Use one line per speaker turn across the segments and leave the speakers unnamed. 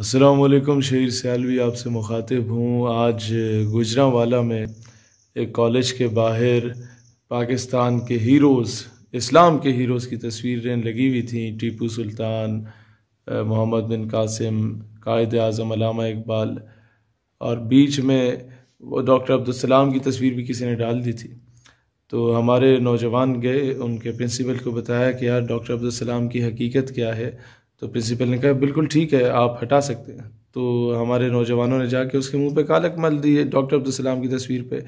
असलकुम शहीर सयालवी आपसे मुखातिब हूँ आज गुजरावाला में एक कॉलेज के बाहर पाकिस्तान के हीरोज़ इस्लाम के हीरोज़ की तस्वीरें लगी हुई थी टीपू सुल्तान मोहम्मद बिन कासिम कायद अजम अलामा इकबाल और बीच में वो डॉक्टर अब्दुलसलाम की तस्वीर भी किसी ने डाल दी थी तो हमारे नौजवान गए उनके प्रिंसिपल को बताया कि यार डॉक्टर अब्दुलसलाम की हकीकत क्या है तो प्रिंसिपल ने कहा बिल्कुल ठीक है आप हटा सकते हैं तो हमारे नौजवानों ने जाके उसके मुंह पे कालक मल दी है डॉक्टर अब्दुलसलाम की तस्वीर पे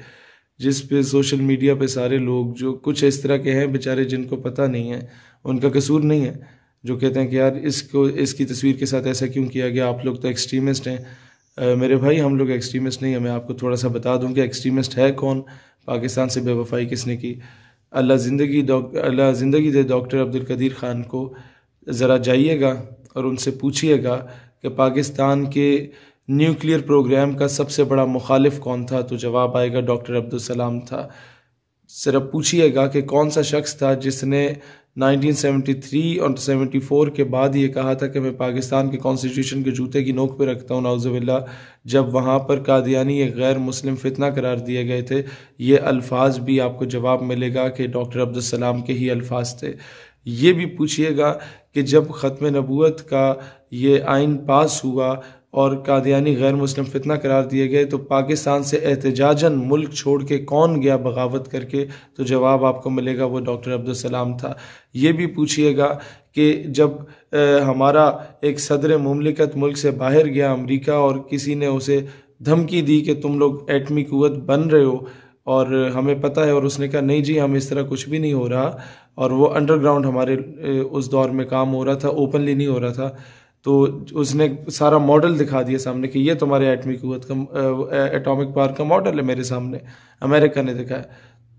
जिस पे सोशल मीडिया पे सारे लोग जो कुछ इस तरह के हैं बेचारे जिनको पता नहीं है उनका कसूर नहीं है जो कहते हैं कि यार इसको इसकी तस्वीर के साथ ऐसा क्यों किया गया आप लोग तो एक्सट्रीमिस्ट हैं मेरे भाई हम लोग एक्सट्रीमिस्ट नहीं है मैं आपको थोड़ा सा बता दूँ कि एक्सट्रीमिस्ट है कौन पाकिस्तान से बेवफाई किसने की अल्लाह ज़िंदगी अल्लाह ज़िंदगी दे डॉक्टर अब्दुल कदीर ख़ान को ज़रा जाइएगा और उनसे पूछिएगा कि पाकिस्तान के न्यूक्लियर प्रोग्राम का सबसे बड़ा मुखालिफ कौन था तो जवाब आएगा डॉक्टर अब्दुलसलाम था सिर्फ पूछिएगा कि कौन सा शख्स था जिसने 1973 और 74 के बाद ये कहा था कि मैं पाकिस्तान के कॉन्स्टिट्यूशन के जूते की नोक पे रखता हूँ नाउज़बिल्ला जब वहाँ पर कादियानी एक गैर मुस्लिम फितना करार दिए गए थे ये अल्फाज भी आपको जवाब मिलेगा कि डॉक्टर अब्दुलसलाम के ही अल्फाज थे ये भी पूछिएगा कि जब ख़त्म नबूत का ये आइन पास हुआ और कादियानी गैर मुस्लिम फितना करार दिए गए तो पाकिस्तान से एहतजाजन मुल्क छोड़ के कौन गया बगावत करके तो जवाब आपको मिलेगा वो डॉक्टर अब्दुलसलाम था ये भी पूछिएगा कि जब हमारा एक सदर ममलिकत मुल्क से बाहर गया अमेरिका और किसी ने उसे धमकी दी कि तुम लोग एटमी कुत बन रहे हो और हमें पता है और उसने कहा नहीं जी हम इस तरह कुछ भी नहीं हो रहा और वो अंडरग्राउंड हमारे उस दौर में काम हो रहा था ओपनली नहीं हो रहा था तो उसने सारा मॉडल दिखा दिया सामने कि ये तुम्हारे एटमी कुत का एटॉमिक पावर का मॉडल है मेरे सामने अमेरिका ने दिखाया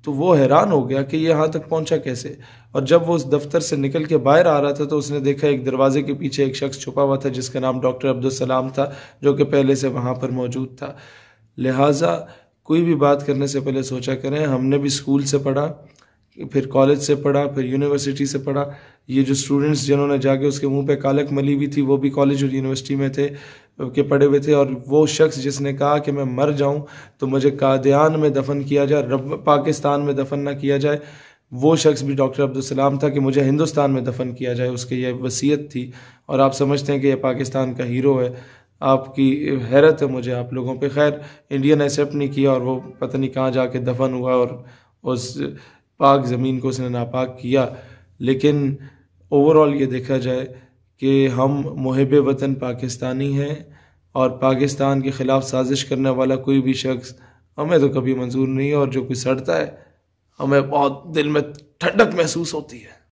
तो वो हैरान हो गया कि ये यहाँ तक पहुँचा कैसे और जब वो उस दफ्तर से निकल के बाहर आ रहा था तो उसने देखा एक दरवाजे के पीछे एक शख्स छुपा हुआ था जिसका नाम डॉक्टर अब्दुलसलाम था जो कि पहले से वहाँ पर मौजूद था लिहाजा कोई भी बात करने से पहले सोचा करें हमने भी स्कूल से पढ़ा फिर कॉलेज से पढ़ा फिर यूनिवर्सिटी से पढ़ा ये जो स्टूडेंट्स जिन्होंने जाके उसके मुंह पे कालक मली हुई थी वो भी कॉलेज और यूनिवर्सिटी में थे के पढ़े हुए थे और वो शख्स जिसने कहा कि मैं मर जाऊं तो मुझे कादयान में दफन किया जाए रब पाकिस्तान में दफन ना किया जाए वो शख्स भी डॉक्टर अब्दुलसलाम था कि मुझे हिंदुस्तान में दफन किया जाए उसकी यह वसीयत थी और आप समझते हैं कि यह पाकिस्तान का हीरो है आपकी हैरत है मुझे आप लोगों पे खैर इंडिया ने एक्सेप्ट नहीं किया और वो पता नहीं कहाँ जाके दफन हुआ और उस पाक ज़मीन को उसने नापाक किया लेकिन ओवरऑल ये देखा जाए कि हम मुहब वतन पाकिस्तानी हैं और पाकिस्तान के ख़िलाफ़ साजिश करने वाला कोई भी शख्स हमें तो कभी मंजूर नहीं है और जो कोई सड़ता है हमें बहुत दिल में ठंडक महसूस होती है